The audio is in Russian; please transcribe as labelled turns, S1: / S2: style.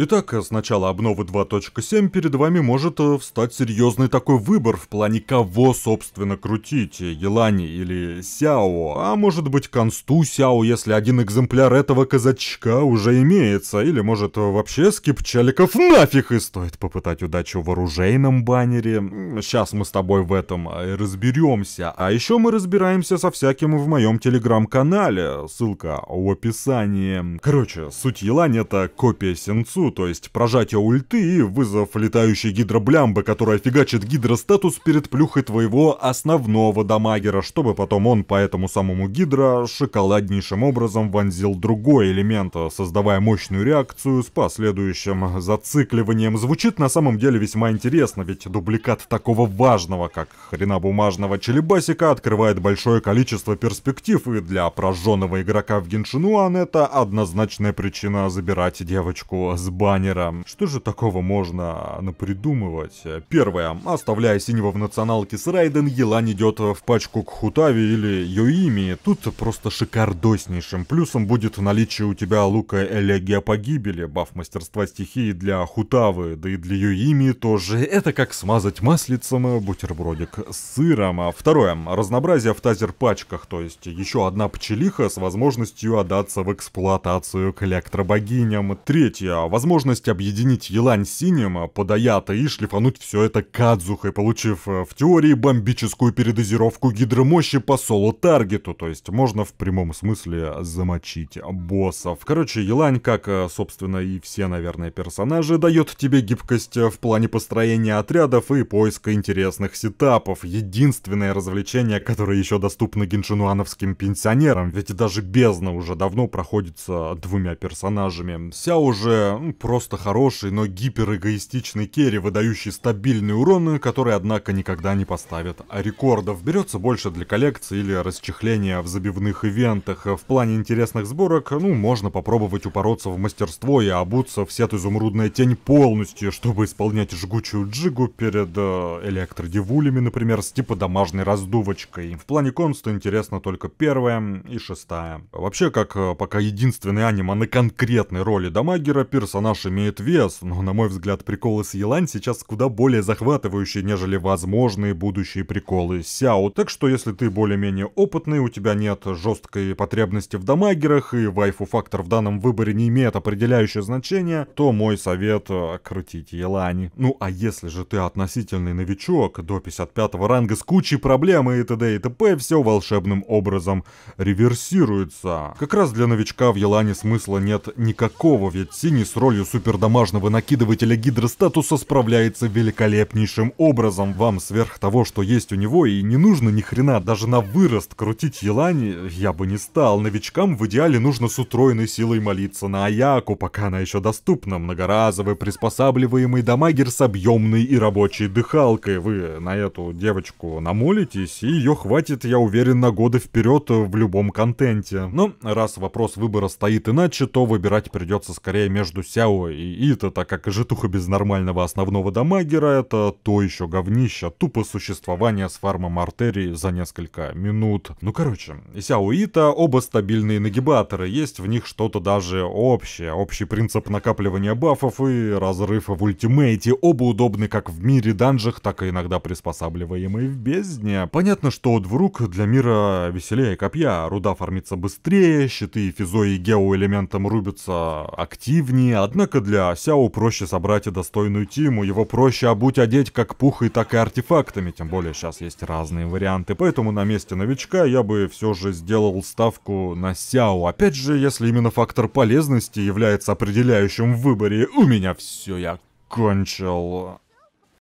S1: Итак, с начала обновы 2.7 перед вами может э, встать серьезный такой выбор в плане кого, собственно, крутить, э, Елани или Сяо, а может быть Консту Сяо, если один экземпляр этого казачка уже имеется, или может э, вообще скипчаликов нафиг и стоит попытать удачу в оружейном баннере. Сейчас мы с тобой в этом и разберемся, а еще мы разбираемся со всяким в моем телеграм-канале, ссылка в описании. Короче, суть Елани это копия Сенцу, то есть прожатие ульты и вызов летающей гидроблямбы, которая фигачит гидростатус перед плюхой твоего основного дамагера, чтобы потом он по этому самому гидро шоколаднейшим образом вонзил другой элемент, создавая мощную реакцию с последующим зацикливанием. Звучит на самом деле весьма интересно, ведь дубликат такого важного, как хрена бумажного челебасика, открывает большое количество перспектив, и для прожженного игрока в Геншинуан это однозначная причина забирать девочку с баннера. Что же такого можно напридумывать? Первое. Оставляя синего в националке с Райден, Елан идет в пачку к Хутави или Йоими. Тут просто шикардоснейшим плюсом будет наличие у тебя лука Элегия Погибели, баф мастерства стихии для Хутавы, да и для Йоими тоже. Это как смазать маслицем бутербродик с сыром. А второе. Разнообразие в тазер-пачках, то есть еще одна пчелиха с возможностью отдаться в эксплуатацию к электробогиням. Третье. Возможность объединить Елань синема Подаята и шлифануть все это Кадзухой, получив э, в теории бомбическую передозировку гидромощи по соло-таргету, то есть можно в прямом смысле замочить боссов. Короче, Елань, как, э, собственно, и все, наверное, персонажи, дает тебе гибкость э, в плане построения отрядов и поиска интересных сетапов. Единственное развлечение, которое еще доступно геншинуановским пенсионерам, ведь даже бездна уже давно проходится двумя персонажами. Ся уже Просто хороший, но гиперэгоистичный керри, выдающий стабильные уроны, э, которые, однако, никогда не поставят а рекордов. Берется больше для коллекции или расчехления в забивных ивентах. В плане интересных сборок, ну, можно попробовать упороться в мастерство и обуться в сет изумрудная тень полностью, чтобы исполнять жгучую джигу перед э, электродивулями, например, с типа домашней раздувочкой. В плане конста интересно только первая и шестая. Вообще, как э, пока единственный аниме на конкретной роли дамагера, Пирс персонаж имеет вес, но, на мой взгляд, приколы с Елань сейчас куда более захватывающие, нежели возможные будущие приколы с Сяо. Так что, если ты более-менее опытный, у тебя нет жесткой потребности в дамагерах и вайфу-фактор в данном выборе не имеет определяющее значение, то мой совет — крутить Елань. Ну, а если же ты относительный новичок, до 55 ранга с кучей проблем и т.д. и т.п. все волшебным образом реверсируется. Как раз для новичка в Елане смысла нет никакого, ведь синий срок ролью супердомажного накидывателя гидростатуса справляется великолепнейшим образом. Вам сверх того, что есть у него, и не нужно ни хрена даже на вырост крутить елани, я бы не стал. Новичкам в идеале нужно с утроенной силой молиться на Аяку, пока она еще доступна. Многоразовый приспосабливаемый дамагер с объемной и рабочей дыхалкой. Вы на эту девочку намолитесь, и ее хватит, я уверен, на годы вперед в любом контенте. Но ну, раз вопрос выбора стоит иначе, то выбирать придется скорее между Сяо и Ита, так как и житуха без нормального основного дамагера — это то еще говнище, тупо существование с фармом артерии за несколько минут. Ну короче, Сяо и Ита — оба стабильные нагибаторы, есть в них что-то даже общее. Общий принцип накапливания бафов и разрыва в ультимейте. Оба удобны как в мире данжах, так и иногда приспосабливаемые в бездне. Понятно, что от рук для мира веселее копья, руда фармится быстрее, щиты физои и геоэлементом рубятся активнее, а Однако для Сяо проще собрать и достойную тиму, его проще обуть одеть как пухой, так и артефактами, тем более сейчас есть разные варианты, поэтому на месте новичка я бы все же сделал ставку на Сяо. Опять же, если именно фактор полезности является определяющим в выборе, у меня все, я кончил.